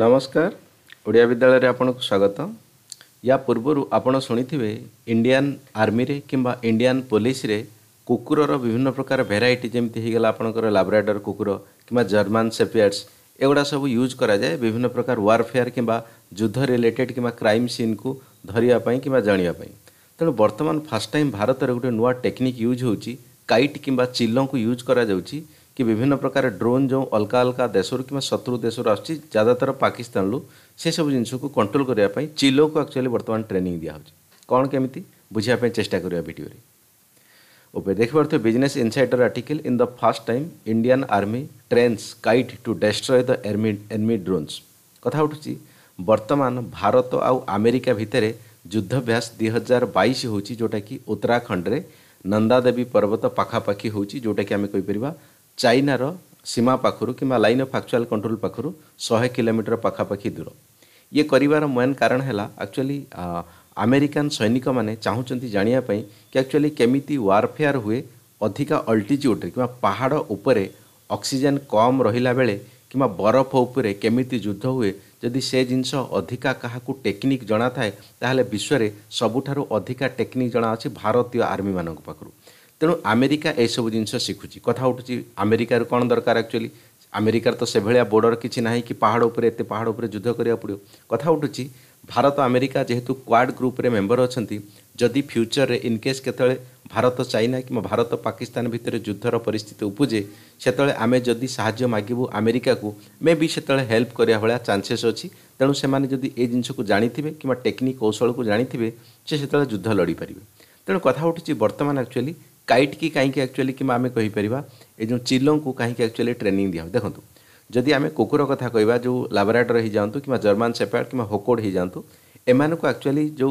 ନମସ୍କାର ଓଡ଼ିଆ ବିଦ୍ୟାଳୟରେ ଆପଣଙ୍କୁ ସ୍ୱାଗତ ୟା ପୂର୍ବରୁ ଆପଣ ଶୁଣିଥିବେ ଇଣ୍ଡିଆନ୍ ଆର୍ମିରେ କିମ୍ବା ଇଣ୍ଡିଆନ୍ ପୋଲିସରେ କୁକୁରର ବିଭିନ୍ନ ପ୍ରକାର ଭେରାଇଟି ଯେମିତି ହେଇଗଲା ଆପଣଙ୍କର ଲାବ୍ରାଡର କୁକୁର କିମ୍ବା ଜର୍ମାନ ସେପିଆର୍ସ ଏଗୁଡ଼ା ସବୁ ୟୁଜ୍ କରାଯାଏ ବିଭିନ୍ନ ପ୍ରକାର ୱାର୍ଫେୟାର କିମ୍ବା ଯୁଦ୍ଧ ରିଲେଟେଡ଼୍ କିମ୍ବା କ୍ରାଇମ୍ ସିନ୍କୁ ଧରିବା ପାଇଁ କିମ୍ବା ଜାଣିବା ପାଇଁ ତେଣୁ ବର୍ତ୍ତମାନ ଫାର୍ଷ୍ଟ ଟାଇମ୍ ଭାରତରେ ଗୋଟେ ନୂଆ ଟେକ୍ନିକ୍ ୟୁଜ୍ ହେଉଛି କାଇଟ୍ କିମ୍ବା ଚିଲଙ୍କୁ ୟୁଜ୍ କରାଯାଉଛି କି ବିଭିନ୍ନ ପ୍ରକାର ଡ୍ରୋନ୍ ଯେଉଁ ଅଲଗା ଅଲଗା ଦେଶରୁ କିମ୍ବା ଶତ୍ରୁ ଦେଶରୁ ଆସୁଛି ଜ୍ୟାଦାତର ପାକିସ୍ତାନରୁ ସେସବୁ ଜିନିଷକୁ କଣ୍ଟ୍ରୋଲ୍ କରିବା ପାଇଁ ଚିଲୋକୁ ଆକ୍ଚୁଆଲି ବର୍ତ୍ତମାନ ଟ୍ରେନିଂ ଦିଆହେଉଛି କ'ଣ କେମିତି ବୁଝିବା ପାଇଁ ଚେଷ୍ଟା କରିବା ଭିଡ଼ିଓରେ ଉପରେ ଦେଖିପାରୁଥିବେ business insider article in the first time Indian army trains kite to destroy the army enemy drones କଥା ଉଠୁଛି ବର୍ତ୍ତମାନ ଭାରତ ଆଉ ଆମେରିକା ଭିତରେ ଯୁଦ୍ଧାଭ୍ୟାସ ଦୁଇ ହଜାର ବାଇଶ ହେଉଛି ଯେଉଁଟାକି ଉତ୍ତରାଖଣ୍ଡରେ ନନ୍ଦାଦେବୀ ପର୍ବତ ପାଖାପାଖି ହେଉଛି ଯେଉଁଟାକି ଆମେ କହିପାରିବା ଚାଇନାର ସୀମା ପାଖରୁ କିମ୍ବା ଲାଇନ୍ ଅଫ୍ ଆକ୍ଚୁଆଲ୍ କଣ୍ଟ୍ରୋଲ୍ ପାଖରୁ ଶହେ କିଲୋମିଟର ପାଖାପାଖି ଦୂର ଇଏ କରିବାର ମେନ୍ କାରଣ ହେଲା ଆକ୍ଚୁଆଲି ଆମେରିକାନ୍ ସୈନିକମାନେ ଚାହୁଁଛନ୍ତି ଜାଣିବା ପାଇଁ କି ଆକ୍ଚୁଆଲି କେମିତି ୱାର୍ଫେୟାର୍ ହୁଏ ଅଧିକା ଅଲ୍ଟିଚ୍ୟୁଡ଼୍ରେ କିମ୍ବା ପାହାଡ଼ ଉପରେ ଅକ୍ସିଜେନ୍ କମ୍ ରହିଲା ବେଳେ କିମ୍ବା ବରଫ ଉପରେ କେମିତି ଯୁଦ୍ଧ ହୁଏ ଯଦି ସେ ଜିନିଷ ଅଧିକା କାହାକୁ ଟେକ୍ନିକ୍ ଜଣାଥାଏ ତାହେଲେ ବିଶ୍ୱରେ ସବୁଠାରୁ ଅଧିକା ଟେକ୍ନିକ୍ ଜଣା ଅଛି ଭାରତୀୟ ଆର୍ମିମାନଙ୍କ ପାଖରୁ ତେଣୁ ଆମେରିକା ଏସବୁ ଜିନିଷ ଶିଖୁଛି କଥା ଉଠୁଛି ଆମେରିକାରୁ କ'ଣ ଦରକାର ଆକ୍ଚୁଆଲି ଆମେରିକାର ତ ସେଭଳିଆ ବୋର୍ଡ଼ର କିଛି ନାହିଁ କି ପାହାଡ଼ ଉପରେ ଏତେ ପାହାଡ଼ ଉପରେ ଯୁଦ୍ଧ କରିବାକୁ ପଡ଼ିବ କଥା ଉଠୁଛି ଭାରତ ଆମେରିକା ଯେହେତୁ କ୍ୱାଡ୍ ଗ୍ରୁପ୍ରେ ମେମ୍ବର ଅଛନ୍ତି ଯଦି ଫ୍ୟୁଚରରେ ଇନକେସ୍ କେତେବେଳେ ଭାରତ ଚାଇନା କିମ୍ବା ଭାରତ ପାକିସ୍ତାନ ଭିତରେ ଯୁଦ୍ଧର ପରିସ୍ଥିତି ଉପୁଜେ ସେତେବେଳେ ଆମେ ଯଦି ସାହାଯ୍ୟ ମାଗିବୁ ଆମେରିକାକୁ ମେ ବି ସେତେବେଳେ ହେଲ୍ପ କରିବା ଭଳିଆ ଚାନ୍ସେସ୍ ଅଛି ତେଣୁ ସେମାନେ ଯଦି ଏ ଜିନିଷକୁ ଜାଣିଥିବେ କିମ୍ବା ଟେକ୍ନିକ୍ କୌଶଳକୁ ଜାଣିଥିବେ ସେ ସେତେବେଳେ ଯୁଦ୍ଧ ଲଢ଼ିପାରିବେ ତେଣୁ କଥା ଉଠୁଛି ବର୍ତ୍ତମାନ ଆକ୍ଚୁଆଲି कईट की कहीं एक्चुअली कि आम कहीपर ये जो चिल को कहीं एक्चुअली ट्रेनिंग दिया देखो तो, जदि आम कुकुर कथ कह जो लाबराटर हो जातु कि जर्मान सेपैड कि होकोड हो जातु एम को आकचुअली जो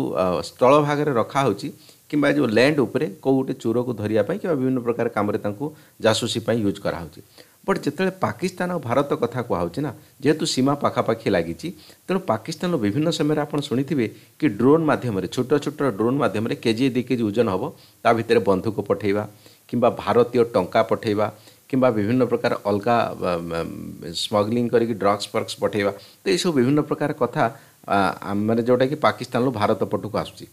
स्थल भाग में रखा हो कि जो लैंड उपरे कौ गोटे चूर को धरियापी कि विभिन्न प्रकार कम जासूसी यूज कराँगी ବଟ୍ ଯେତେବେଳେ ପାକିସ୍ତାନ ଆଉ ଭାରତ କଥା କୁହାହେଉଛି ନା ଯେହେତୁ ସୀମା ପାଖାପାଖି ଲାଗିଛି ତେଣୁ ପାକିସ୍ତାନର ବିଭିନ୍ନ ସମୟରେ ଆପଣ ଶୁଣିଥିବେ କି ଡ୍ରୋନ୍ ମାଧ୍ୟମରେ ଛୋଟ ଛୋଟ ଡ୍ରୋନ୍ ମାଧ୍ୟମରେ କେଜି ଦୁଇ କେଜି ଓଜନ ହେବ ତା ଭିତରେ ବନ୍ଧୁକ ପଠାଇବା କିମ୍ବା ଭାରତୀୟ ଟଙ୍କା ପଠାଇବା କିମ୍ବା ବିଭିନ୍ନ ପ୍ରକାର ଅଲଗା ସ୍ମଗଲିଂ କରିକି ଡ୍ରଗ୍ସ ଫ୍ରଗ୍ସ ପଠାଇବା ତ ଏସବୁ ବିଭିନ୍ନ ପ୍ରକାର କଥା ମାନେ ଯେଉଁଟାକି ପାକିସ୍ତାନରୁ ଭାରତ ପଟକୁ ଆସୁଛି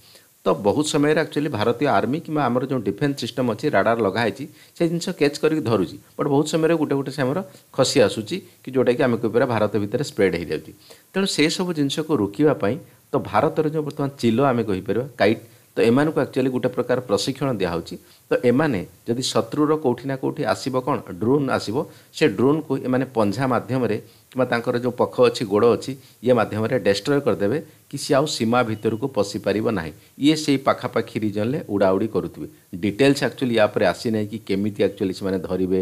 ତ ବହୁତ ସମୟରେ ଆକ୍ଚୁଆଲି ଭାରତୀୟ ଆର୍ମି କିମ୍ବା ଆମର ଯେଉଁ ଡିଫେନ୍ସ ସିଷ୍ଟମ୍ ଅଛି ରାଡାର ଲଗା ହେଇଛି ସେ ଜିନିଷ କ୍ୟାଚ୍ କରିକି ଧରୁଛି ବଟ୍ ବହୁତ ସମୟରେ ଗୋଟେ ଗୋଟେ ସେ ଆମର ଖସି ଆସୁଛି କି ଯେଉଁଟାକି ଆମେ କହିପାରିବା ଭାରତ ଭିତରେ ସ୍ପ୍ରେଡ୍ ହେଇଯାଉଛି ତେଣୁ ସେସବୁ ଜିନିଷକୁ ରୋକିବା ପାଇଁ ତ ଭାରତର ଯେଉଁ ବର୍ତ୍ତମାନ ଚିଲ ଆମେ କହିପାରିବା କାଇଟ୍ ତ ଏମାନଙ୍କୁ ଆକ୍ଚୁଆଲି ଗୋଟେ ପ୍ରକାର ପ୍ରଶିକ୍ଷଣ ଦିଆହେଉଛି ତ ଏମାନେ ଯଦି ଶତ୍ରୁର କେଉଁଠି ନା କେଉଁଠି ଆସିବ କ'ଣ ଡ୍ରୋନ୍ ଆସିବ ସେ ଡ୍ରୋନ୍କୁ ଏମାନେ ପଞ୍ଝା ମାଧ୍ୟମରେ କିମ୍ବା ତାଙ୍କର ଯେଉଁ ପଖ ଅଛି ଗୋଡ଼ ଅଛି ଇଏ ମାଧ୍ୟମରେ ଡେଷ୍ଟ୍ରୟ କରିଦେବେ କି ସିଏ ଆଉ ସୀମା ଭିତରକୁ ପଶିପାରିବ ନାହିଁ ଇଏ ସେଇ ପାଖାପାଖି ରିଜନ୍ରେ ଉଡ଼ାଉଡ଼ି କରୁଥିବେ ଡିଟେଲ୍ସ ଆକ୍ଚୁଆଲି ୟା ଉପରେ ଆସିନାହିଁ କି କେମିତି ଆକ୍ଚୁଆଲି ସେମାନେ ଧରିବେ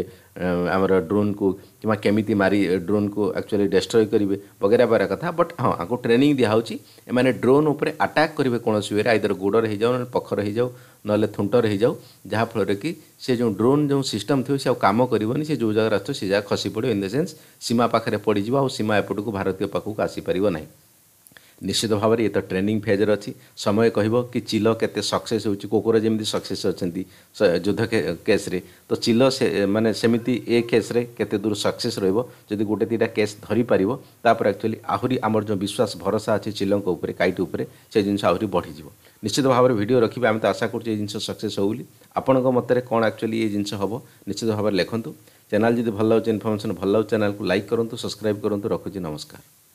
ଆମର ଡ୍ରୋନ୍କୁ କିମ୍ବା କେମିତି ମାରି ଡ୍ରୋନ୍କୁ ଆକ୍ଚୁଆଲି ଡେଷ୍ଟ୍ରୟ କରିବେ ବଗେରା ବଗେରା କଥା ବଟ୍ ହଁ ଆଙ୍କୁ ଟ୍ରେନିଂ ଦିଆହେଉଛି ଏମାନେ ଡ୍ରୋନ୍ ଉପରେ ଆଟାକ୍ କରିବେ କୌଣସି ୱେରେ ଆଇଦର ଗୋଡ଼ରେ ହେଇଯାଉ ନହେଲେ ପଖରେ ହେଇଯାଉ ନହେଲେ ଥୁଣ୍ଟର ହେଇଯାଉ ଯାହାଫଳରେ କି ସେ ଯେଉଁ ଡ୍ରୋନ୍ ଯେଉଁ ସିଷ୍ଟମ୍ ଥିବ ସେ ଆଉ କାମ କରିବନି ସେ ଯେଉଁ ଜାଗାରେ ଆସୁଥିବ ସେ ଜାଗା ଖସି ପଡ଼ିବ ଇନ୍ ଦ ସେନ୍ସ ସୀମା ପାଖରେ ପଡ଼ିଯିବ ଆଉ ସୀମା ଏପଟକୁ ଭାରତୀୟ ପାଖକୁ ଆସିପାରିବ ନାହିଁ ନିଶ୍ଚିତ ଭାବରେ ଇଏ ତ ଟ୍ରେନିଂ ଫେଜ୍ରେ ଅଛି ସମୟ କହିବ କି ଚିଲ କେତେ ସକ୍ସେସ୍ ହେଉଛି କୁକୁର ଯେମିତି ସକ୍ସେସ୍ ଅଛନ୍ତି ଯୁଦ୍ଧ କେସ୍ରେ ତ ଚିଲ ସେ ମାନେ ସେମିତି ଏ କେସ୍ରେ କେତେ ଦୂର ସକ୍ସେସ୍ ରହିବ ଯଦି ଗୋଟେ ଦୁଇଟା କେସ୍ ଧରିପାରିବ ତାପରେ ଆକ୍ଚୁଆଲି ଆହୁରି ଆମର ଯେଉଁ ବିଶ୍ୱାସ ଭରସା ଅଛି ଚିଲଙ୍କ ଉପରେ କାଇଟି ଉପରେ ସେ ଜିନିଷ ଆହୁରି ବଢ଼ିଯିବ ନିଶ୍ଚିତ ଭାବରେ ଭିଡ଼ିଓ ରଖିବେ ଆମେ ତ ଆଶା କରୁଛୁ ଏ ଜିନିଷ ସକ୍ସେସ୍ ହେଉ ବୋଲି ଆପଣଙ୍କ ମତରେ କ'ଣ ଆକ୍ଚୁଆଲି ଏ ଜିନିଷ ହେବ ନିଶ୍ଚିତ ଭାବରେ ଲେଖନ୍ତୁ ଚ୍ୟାନେଲ୍ ଯଦି ଭଲ ଲାଗୁଛି ଇନଫର୍ମେସନ୍ ଭଲ ଲାଗୁଛି ଚ୍ୟାନେଲ୍କୁ ଲାଇକ୍ କରନ୍ତୁ ସବସ୍କ୍ରାଇବ୍ କରନ୍ତୁ ରଖୁଛି ନମସ୍କାର